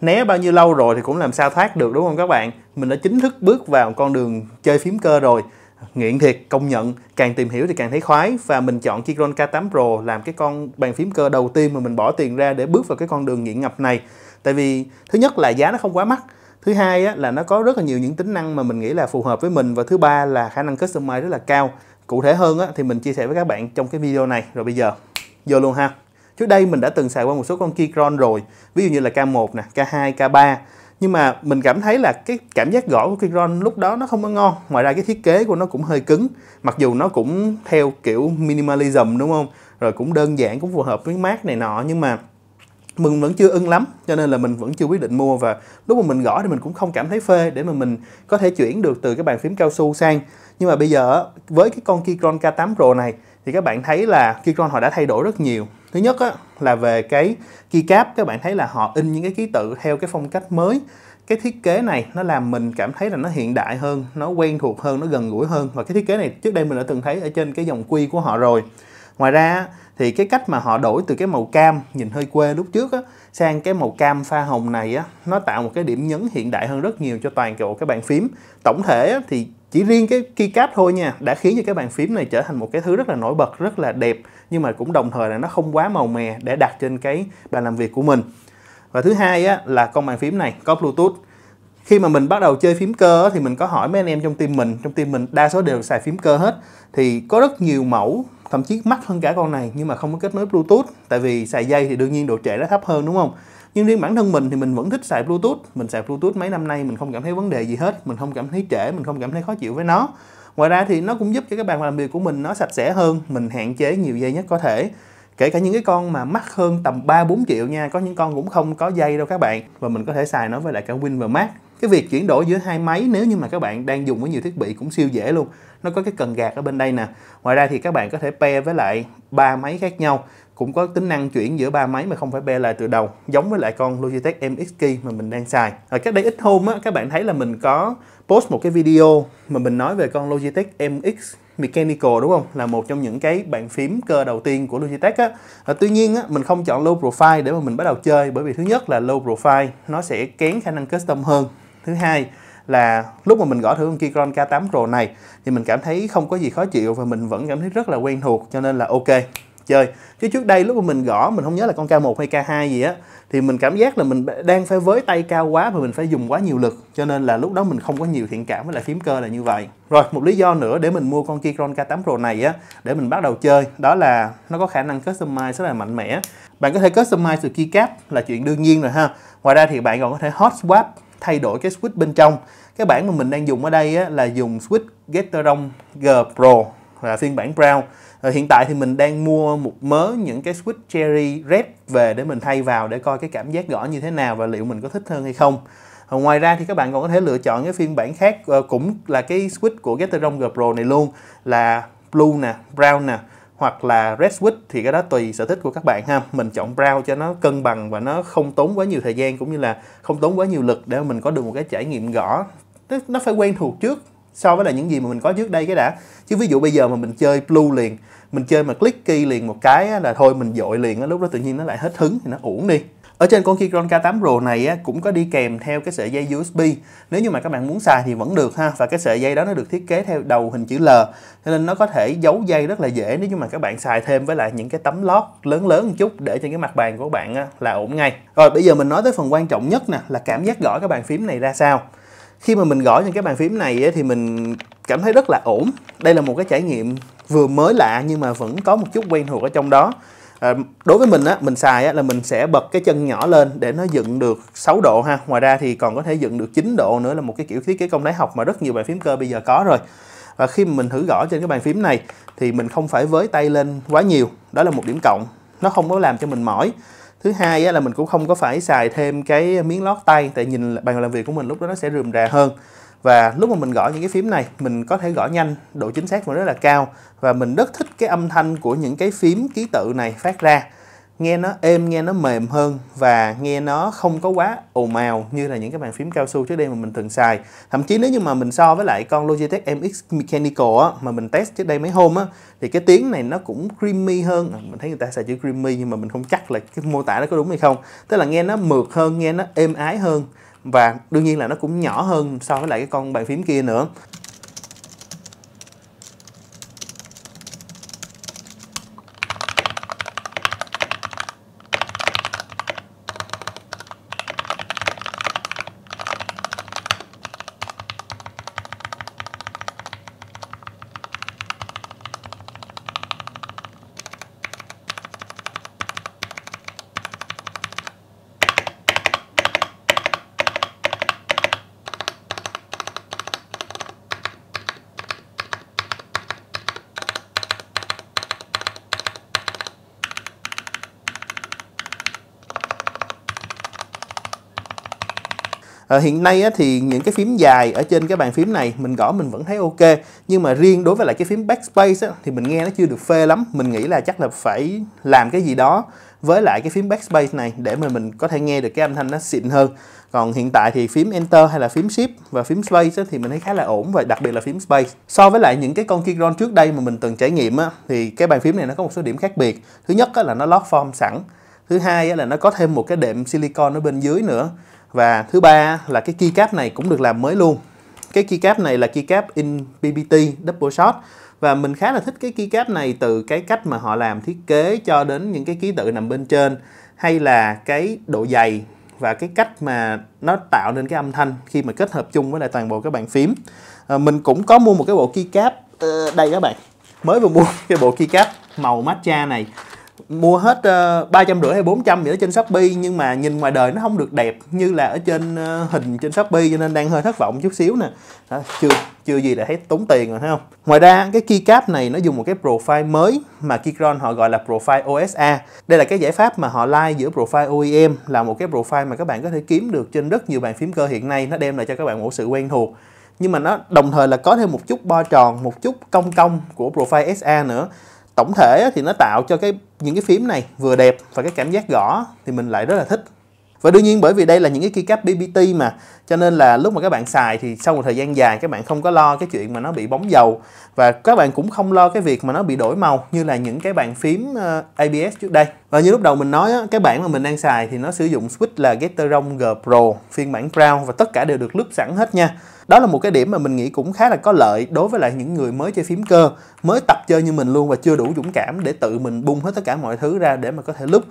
né bao nhiêu lâu rồi thì cũng làm sao thoát được đúng không các bạn mình đã chính thức bước vào con đường chơi phím cơ rồi nghiện thiệt công nhận càng tìm hiểu thì càng thấy khoái và mình chọn Keychron K8 Pro làm cái con bàn phím cơ đầu tiên mà mình bỏ tiền ra để bước vào cái con đường nghiện ngập này tại vì thứ nhất là giá nó không quá mắc thứ hai á, là nó có rất là nhiều những tính năng mà mình nghĩ là phù hợp với mình và thứ ba là khả năng customize rất là cao cụ thể hơn á, thì mình chia sẻ với các bạn trong cái video này rồi bây giờ vô luôn ha trước đây mình đã từng xài qua một số con Keychron rồi ví dụ như là K1 nè K2 K3 nhưng mà mình cảm thấy là cái cảm giác gõ của Keychron lúc đó nó không có ngon ngoài ra cái thiết kế của nó cũng hơi cứng mặc dù nó cũng theo kiểu minimalism đúng không rồi cũng đơn giản cũng phù hợp với mát này nọ nhưng mà mình vẫn chưa ưng lắm cho nên là mình vẫn chưa quyết định mua và lúc mà mình gõ thì mình cũng không cảm thấy phê để mà mình có thể chuyển được từ cái bàn phím cao su sang nhưng mà bây giờ với cái con Keychron K8 Pro này thì các bạn thấy là Keychron họ đã thay đổi rất nhiều thứ nhất á, là về cái keycap các bạn thấy là họ in những cái ký tự theo cái phong cách mới cái thiết kế này nó làm mình cảm thấy là nó hiện đại hơn nó quen thuộc hơn nó gần gũi hơn và cái thiết kế này trước đây mình đã từng thấy ở trên cái dòng quy của họ rồi ngoài ra thì cái cách mà họ đổi từ cái màu cam nhìn hơi quê lúc trước á, sang cái màu cam pha hồng này á, nó tạo một cái điểm nhấn hiện đại hơn rất nhiều cho toàn bộ cái bàn phím tổng thể á, thì chỉ riêng cái keycap thôi nha đã khiến cho cái bàn phím này trở thành một cái thứ rất là nổi bật rất là đẹp nhưng mà cũng đồng thời là nó không quá màu mè để đặt trên cái bàn làm việc của mình và thứ hai á, là con bàn phím này có bluetooth khi mà mình bắt đầu chơi phím cơ thì mình có hỏi mấy anh em trong team mình trong team mình đa số đều xài phím cơ hết thì có rất nhiều mẫu thậm chí mắc hơn cả con này nhưng mà không có kết nối Bluetooth tại vì xài dây thì đương nhiên độ trễ nó thấp hơn đúng không nhưng riêng bản thân mình thì mình vẫn thích xài Bluetooth mình xài Bluetooth mấy năm nay mình không cảm thấy vấn đề gì hết mình không cảm thấy trễ mình không cảm thấy khó chịu với nó ngoài ra thì nó cũng giúp cho các bạn làm việc của mình nó sạch sẽ hơn mình hạn chế nhiều dây nhất có thể kể cả những cái con mà mắc hơn tầm 3 4 triệu nha có những con cũng không có dây đâu các bạn và mình có thể xài nó với lại cả Win và Mac cái việc chuyển đổi giữa hai máy nếu như mà các bạn đang dùng với nhiều thiết bị cũng siêu dễ luôn nó có cái cần gạt ở bên đây nè ngoài ra thì các bạn có thể pair với lại ba máy khác nhau cũng có tính năng chuyển giữa ba máy mà không phải pair lại từ đầu giống với lại con Logitech MX Key mà mình đang xài ở cách đây ít hôm á các bạn thấy là mình có post một cái video mà mình nói về con Logitech MX Mechanical đúng không? Là một trong những cái bàn phím cơ đầu tiên của Logitech á. À, tuy nhiên á, mình không chọn low profile để mà mình bắt đầu chơi bởi vì thứ nhất là low profile nó sẽ kén khả năng custom hơn thứ hai là lúc mà mình gõ thử con Keychron K8 Pro này thì mình cảm thấy không có gì khó chịu và mình vẫn cảm thấy rất là quen thuộc cho nên là ok chơi chứ trước đây lúc mà mình gõ mình không nhớ là con K1 hay K2 gì á thì mình cảm giác là mình đang phải với tay cao quá và mình phải dùng quá nhiều lực cho nên là lúc đó mình không có nhiều thiện cảm với lại phím cơ là như vậy rồi một lý do nữa để mình mua con Keychron K8 Pro này á để mình bắt đầu chơi đó là nó có khả năng customize rất là mạnh mẽ bạn có thể customize từ keycap là chuyện đương nhiên rồi ha ngoài ra thì bạn còn có thể hot swap thay đổi cái switch bên trong cái bản mà mình đang dùng ở đây á, là dùng switch Gateron G Pro là phiên bản Brown à, hiện tại thì mình đang mua một mớ những cái switch Cherry Red về để mình thay vào để coi cái cảm giác gõ như thế nào và liệu mình có thích hơn hay không à, ngoài ra thì các bạn còn có thể lựa chọn cái phiên bản khác ờ, cũng là cái switch của Gateron G Pro này luôn là blue nè brown nè hoặc là Redwood thì cái đó tùy sở thích của các bạn ha mình chọn brown cho nó cân bằng và nó không tốn quá nhiều thời gian cũng như là không tốn quá nhiều lực để mình có được một cái trải nghiệm gõ nó phải quen thuộc trước so với là những gì mà mình có trước đây cái đã chứ ví dụ bây giờ mà mình chơi blue liền mình chơi mà click key liền một cái là thôi mình dội liền lúc đó tự nhiên nó lại hết hứng thì nó uổng đi ở trên con Keychron K8 Pro này á, cũng có đi kèm theo cái sợi dây USB. Nếu như mà các bạn muốn xài thì vẫn được ha. Và cái sợi dây đó nó được thiết kế theo đầu hình chữ L. Cho nên nó có thể giấu dây rất là dễ nếu như mà các bạn xài thêm với lại những cái tấm lót lớn lớn một chút để trên cái mặt bàn của bạn á, là ổn ngay. Rồi bây giờ mình nói tới phần quan trọng nhất nè là cảm giác gõ cái bàn phím này ra sao. Khi mà mình gõ trên cái bàn phím này á, thì mình cảm thấy rất là ổn. Đây là một cái trải nghiệm vừa mới lạ nhưng mà vẫn có một chút quen thuộc ở trong đó À, đối với mình á, mình xài á, là mình sẽ bật cái chân nhỏ lên để nó dựng được 6 độ ha. Ngoài ra thì còn có thể dựng được 9 độ nữa là một cái kiểu thiết kế công thái học mà rất nhiều bàn phím cơ bây giờ có rồi. Và khi mình thử gõ trên cái bàn phím này thì mình không phải với tay lên quá nhiều, đó là một điểm cộng. Nó không có làm cho mình mỏi. Thứ hai á, là mình cũng không có phải xài thêm cái miếng lót tay tại nhìn bàn làm việc của mình lúc đó nó sẽ rườm rà hơn và lúc mà mình gõ những cái phím này mình có thể gõ nhanh độ chính xác cũng rất là cao và mình rất thích cái âm thanh của những cái phím ký tự này phát ra nghe nó êm nghe nó mềm hơn và nghe nó không có quá ồn ào như là những cái bàn phím cao su trước đây mà mình thường xài thậm chí nếu như mà mình so với lại con Logitech MX Mechanical á, mà mình test trước đây mấy hôm á, thì cái tiếng này nó cũng creamy hơn à, mình thấy người ta xài chữ creamy nhưng mà mình không chắc là cái mô tả nó có đúng hay không tức là nghe nó mượt hơn nghe nó êm ái hơn và đương nhiên là nó cũng nhỏ hơn so với lại cái con bàn phím kia nữa Ờ, hiện nay thì những cái phím dài ở trên cái bàn phím này mình gõ mình vẫn thấy ok nhưng mà riêng đối với lại cái phím backspace thì mình nghe nó chưa được phê lắm mình nghĩ là chắc là phải làm cái gì đó với lại cái phím backspace này để mà mình có thể nghe được cái âm thanh nó xịn hơn còn hiện tại thì phím Enter hay là phím Shift và phím Space thì mình thấy khá là ổn và đặc biệt là phím Space. So với lại những cái con Keychron trước đây mà mình từng trải nghiệm thì cái bàn phím này nó có một số điểm khác biệt. Thứ nhất là nó lót form sẵn. Thứ hai là nó có thêm một cái đệm silicon ở bên dưới nữa và thứ ba là cái keycap này cũng được làm mới luôn cái keycap này là keycap in PBT double shot và mình khá là thích cái keycap này từ cái cách mà họ làm thiết kế cho đến những cái ký tự nằm bên trên hay là cái độ dày và cái cách mà nó tạo nên cái âm thanh khi mà kết hợp chung với lại toàn bộ các bàn phím à, mình cũng có mua một cái bộ keycap uh, đây các bạn mới vừa mua cái bộ keycap màu matcha này mua hết ờ, ba trăm rưỡi hay bốn trăm gì đó trên shopee nhưng mà nhìn ngoài đời nó không được đẹp như là ở trên uh, hình trên shopee cho nên đang hơi thất vọng chút xíu nè đó, chưa chưa gì là thấy tốn tiền rồi thấy không ngoài ra cái keycap này nó dùng một cái profile mới mà Keychron họ gọi là profile OSA đây là cái giải pháp mà họ like giữa profile OEM là một cái profile mà các bạn có thể kiếm được trên rất nhiều bàn phím cơ hiện nay nó đem lại cho các bạn một sự quen thuộc nhưng mà nó đồng thời là có thêm một chút bo tròn một chút cong cong của profile SA nữa tổng thể thì nó tạo cho cái những cái phím này vừa đẹp và cái cảm giác gõ thì mình lại rất là thích và đương nhiên bởi vì đây là những cái keycap BBT mà cho nên là lúc mà các bạn xài thì sau một thời gian dài các bạn không có lo cái chuyện mà nó bị bóng dầu và các bạn cũng không lo cái việc mà nó bị đổi màu như là những cái bàn phím ờ, ABS trước đây và như lúc đầu mình nói á, cái bản mà mình đang xài thì nó sử dụng switch là Gateron G Pro phiên bản Brown và tất cả đều được lướt sẵn hết nha đó là một cái điểm mà mình nghĩ cũng khá là có lợi đối với lại những người mới chơi phím cơ mới tập chơi như mình luôn và chưa đủ dũng cảm để tự mình bung hết tất cả mọi thứ ra để mà có thể lúp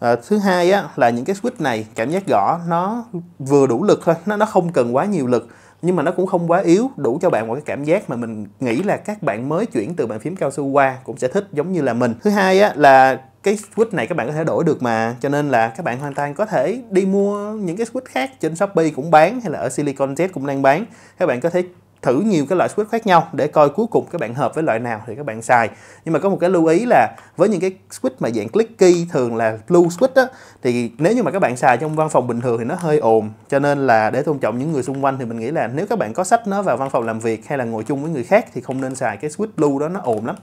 À, thứ hai á, là những cái switch này cảm giác gõ nó vừa đủ lực thôi, nó, nó không cần quá nhiều lực nhưng mà nó cũng không quá yếu đủ cho bạn một cái cảm giác mà mình nghĩ là các bạn mới chuyển từ bàn phím cao su qua cũng sẽ thích giống như là mình thứ hai á là cái switch này các bạn có thể đổi được mà cho nên là các bạn hoàn toàn có thể đi mua những cái switch khác trên shopee cũng bán hay là ở silicon z cũng đang bán các bạn có thể thử nhiều cái loại switch khác nhau để coi cuối cùng các bạn hợp với loại nào thì các bạn xài nhưng mà có một cái lưu ý là với những cái switch mà dạng clicky thường là blue switch á thì nếu như mà các bạn xài trong văn phòng bình thường thì nó hơi ồn cho nên là để tôn trọng những người xung quanh thì mình nghĩ là nếu các bạn có sách nó vào văn phòng làm việc hay là ngồi chung với người khác thì không nên xài cái switch blue đó nó ồn lắm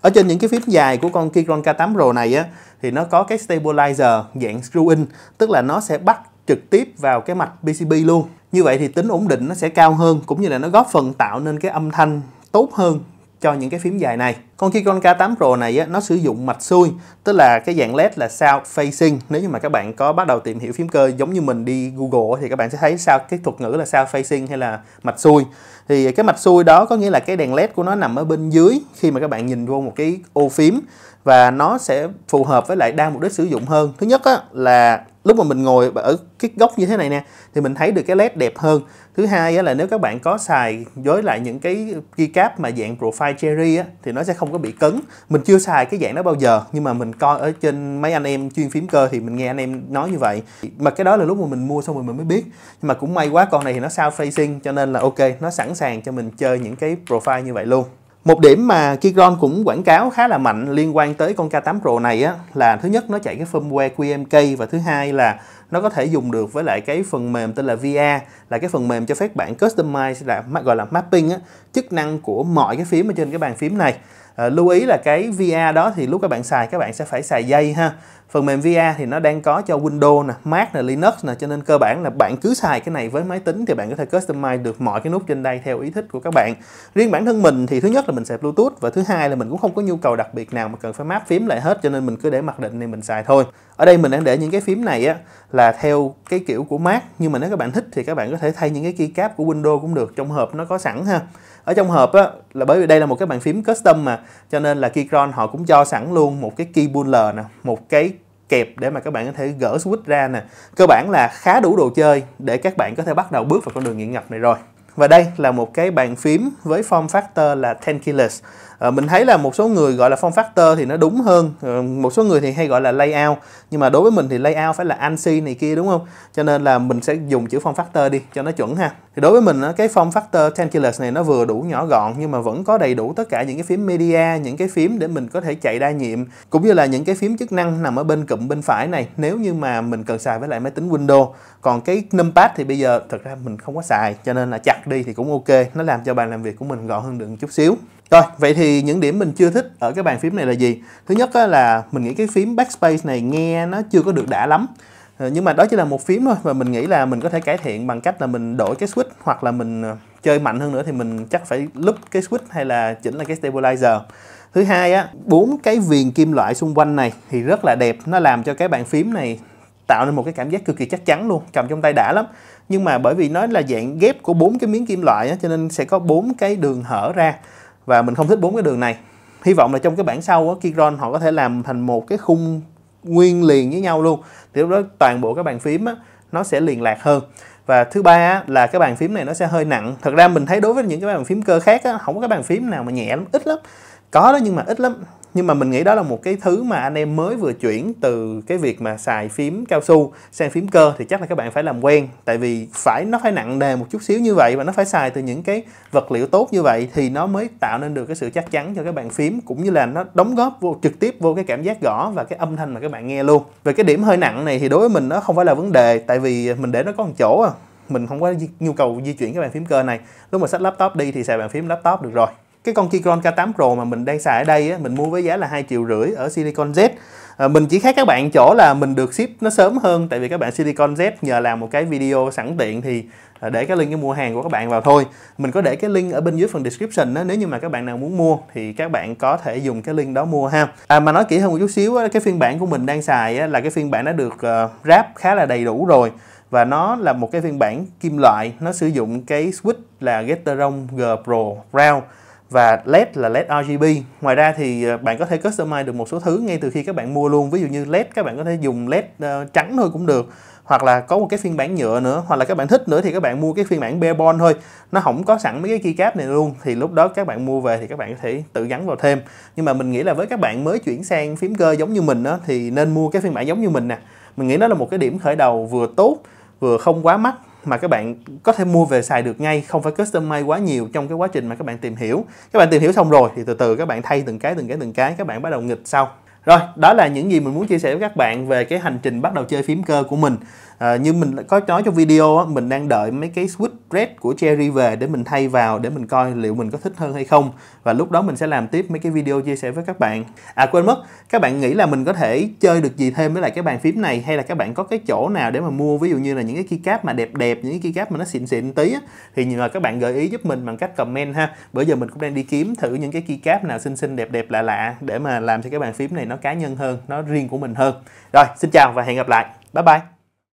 ở trên những cái phím dài của con Keychron K8 Pro này á thì nó có cái stabilizer dạng screw in tức là nó sẽ bắt trực tiếp vào cái mạch PCB luôn như vậy thì tính ổn định nó sẽ cao hơn cũng như là nó góp phần tạo nên cái âm thanh tốt hơn cho những cái phím dài này. Còn khi con K8 Pro này á, nó sử dụng mạch xuôi, tức là cái dạng LED là sao facing. Nếu như mà các bạn có bắt đầu tìm hiểu phím cơ giống như mình đi Google thì các bạn sẽ thấy sao cái thuật ngữ là sao facing hay là mạch xuôi. Thì cái mạch xuôi đó có nghĩa là cái đèn LED của nó nằm ở bên dưới khi mà các bạn nhìn vô một cái ô phím và nó sẽ phù hợp với lại đa mục đích sử dụng hơn. Thứ nhất á, là lúc mà mình ngồi ở cái góc như thế này nè thì mình thấy được cái led đẹp hơn thứ hai là nếu các bạn có xài với lại những cái keycap mà dạng profile cherry á, thì nó sẽ không có bị cứng mình chưa xài cái dạng đó bao giờ nhưng mà mình coi ở trên mấy anh em chuyên phím cơ thì mình nghe anh em nói như vậy mà cái đó là lúc mà mình mua xong rồi mình mới biết nhưng mà cũng may quá con này thì nó sao facing cho nên là ok nó sẵn sàng cho mình chơi những cái profile như vậy luôn một điểm mà Kikron cũng quảng cáo khá là mạnh liên quan tới con K8 Pro này á, là thứ nhất nó chạy cái firmware QMK và thứ hai là nó có thể dùng được với lại cái phần mềm tên là VR là cái phần mềm cho phép bạn customize là gọi là mapping á, chức năng của mọi cái phím ở trên cái bàn phím này. À, lưu ý là cái VR đó thì lúc các bạn xài các bạn sẽ phải xài dây ha phần mềm VR thì nó đang có cho Windows nè, Mac nè, Linux nè cho nên cơ bản là bạn cứ xài cái này với máy tính thì bạn có thể customize được mọi cái nút trên đây theo ý thích của các bạn. Riêng bản thân mình thì thứ nhất là mình xài Bluetooth và thứ hai là mình cũng không có nhu cầu đặc biệt nào mà cần phải map phím lại hết cho nên mình cứ để mặc định này mình xài thôi. Ở đây mình đang để những cái phím này á là theo cái kiểu của Mac nhưng mà nếu các bạn thích thì các bạn có thể thay những cái keycap của Windows cũng được trong hộp nó có sẵn ha ở trong hộp á là bởi vì đây là một cái bàn phím custom mà cho nên là Keychron họ cũng cho sẵn luôn một cái key buller nè một cái kẹp để mà các bạn có thể gỡ switch ra nè cơ bản là khá đủ đồ chơi để các bạn có thể bắt đầu bước vào con đường nghiện ngập này rồi và đây là một cái bàn phím với form factor là 10 kilos Ờ, mình thấy là một số người gọi là form factor thì nó đúng hơn ờ, một số người thì hay gọi là layout nhưng mà đối với mình thì layout phải là ANSI này kia đúng không cho nên là mình sẽ dùng chữ form factor đi cho nó chuẩn ha thì đối với mình cái form factor tangeless này nó vừa đủ nhỏ gọn nhưng mà vẫn có đầy đủ tất cả những cái phím media những cái phím để mình có thể chạy đa nhiệm cũng như là những cái phím chức năng nằm ở bên cụm bên phải này nếu như mà mình cần xài với lại máy tính Windows còn cái numpad thì bây giờ thật ra mình không có xài cho nên là chặt đi thì cũng ok nó làm cho bàn làm việc của mình gọn hơn được một chút xíu rồi, vậy thì những điểm mình chưa thích ở cái bàn phím này là gì? Thứ nhất là mình nghĩ cái phím Backspace này nghe nó chưa có được đã lắm ờ, nhưng mà đó chỉ là một phím thôi và mình nghĩ là mình có thể cải thiện bằng cách là mình đổi cái switch hoặc là mình ờ, chơi mạnh hơn nữa thì mình chắc phải lúp cái switch hay là chỉnh là cái stabilizer thứ hai á bốn cái viền kim loại xung quanh này thì rất là đẹp nó làm cho cái bàn phím này tạo nên một cái cảm giác cực kỳ chắc chắn luôn cầm trong tay đã lắm nhưng mà bởi vì nó là dạng ghép của bốn cái miếng kim loại á, cho nên sẽ có bốn cái đường hở ra và mình không thích bốn cái đường này hy vọng là trong cái bản sau á Keyron họ có thể làm thành một cái khung nguyên liền với nhau luôn thì lúc đó toàn bộ các bàn phím á, nó sẽ liền lạc hơn và thứ ba á, là cái bàn phím này nó sẽ hơi nặng thật ra mình thấy đối với những cái bàn phím cơ khác á, không có cái bàn phím nào mà nhẹ lắm ít lắm có đó nhưng mà ít lắm nhưng mà mình nghĩ đó là một cái thứ mà anh em mới vừa chuyển từ cái việc mà xài phím cao su sang phím cơ thì chắc là các bạn phải làm quen tại vì phải nó phải nặng nề một chút xíu như vậy và nó phải xài từ những cái vật liệu tốt như vậy thì nó mới tạo nên được cái sự chắc chắn cho các bạn phím cũng như là nó đóng góp vô trực tiếp vô cái cảm giác gõ và cái âm thanh mà các bạn nghe luôn về cái điểm hơi nặng này thì đối với mình nó không phải là vấn đề tại vì mình để nó có một chỗ à mình không có nhu cầu di chuyển cái bàn phím cơ này lúc mà sách laptop đi thì xài bàn phím laptop được rồi cái con Kikron K8 Pro mà mình đang xài ở đây á, mình mua với giá là hai triệu rưỡi ở Silicon Z à, mình chỉ khác các bạn chỗ là mình được ship nó sớm hơn tại vì các bạn Silicon Z nhờ làm một cái video sẵn tiện thì ờ, để cái link cái mua hàng của các bạn vào thôi mình có để cái link ở bên dưới phần description đó, nếu như mà các bạn nào muốn mua thì các bạn có thể dùng cái link đó mua ha à, mà nói kỹ hơn một chút xíu cái phiên bản của mình đang xài là cái phiên bản đã được ờ, ráp khá là đầy đủ rồi và nó là một cái phiên bản kim loại nó sử dụng cái switch là Gateron G Pro Rail và LED là LED RGB. Ngoài ra thì ờ, bạn có thể customize được một số thứ ngay từ khi các bạn mua luôn. Ví dụ như LED các bạn có thể dùng LED ờ, trắng thôi cũng được hoặc là có một cái phiên bản nhựa nữa hoặc là các bạn thích nữa thì các bạn mua cái phiên bản Bebon thôi nó không có sẵn mấy cái keycap này luôn thì lúc đó các bạn mua về thì các bạn có thể tự gắn vào thêm nhưng mà mình nghĩ là với các bạn mới chuyển sang phím cơ giống như mình đó, thì nên mua cái phiên bản giống như mình nè mình nghĩ nó là một cái điểm khởi đầu vừa tốt vừa không quá mắc mà các bạn có thể mua về xài được ngay không phải custom may quá nhiều trong cái quá trình mà các bạn tìm hiểu các bạn tìm hiểu xong rồi thì từ từ các bạn thay từng cái từng cái từng cái các bạn bắt đầu nghịch sau rồi đó là những gì mình muốn chia sẻ với các bạn về cái hành trình bắt đầu chơi phím cơ của mình à, như mình có nói trong video á, mình đang đợi mấy cái switch red của cherry về để mình thay vào để mình coi liệu mình có thích hơn hay không và lúc đó mình sẽ làm tiếp mấy cái video chia sẻ với các bạn à quên mất các bạn nghĩ là mình có thể chơi được gì thêm với lại cái bàn phím này hay là các bạn có cái chỗ nào để mà mua ví dụ như là những cái keycap mà đẹp đẹp những cái keycap mà nó xịn xịn tí á, thì nhiều là các bạn gợi ý giúp mình bằng cách comment ha bây giờ mình cũng đang đi kiếm thử những cái keycap nào xinh xinh đẹp đẹp lạ lạ để mà làm cho cái bàn phím này nó cá nhân hơn nó riêng của mình hơn rồi xin chào và hẹn gặp lại bye bye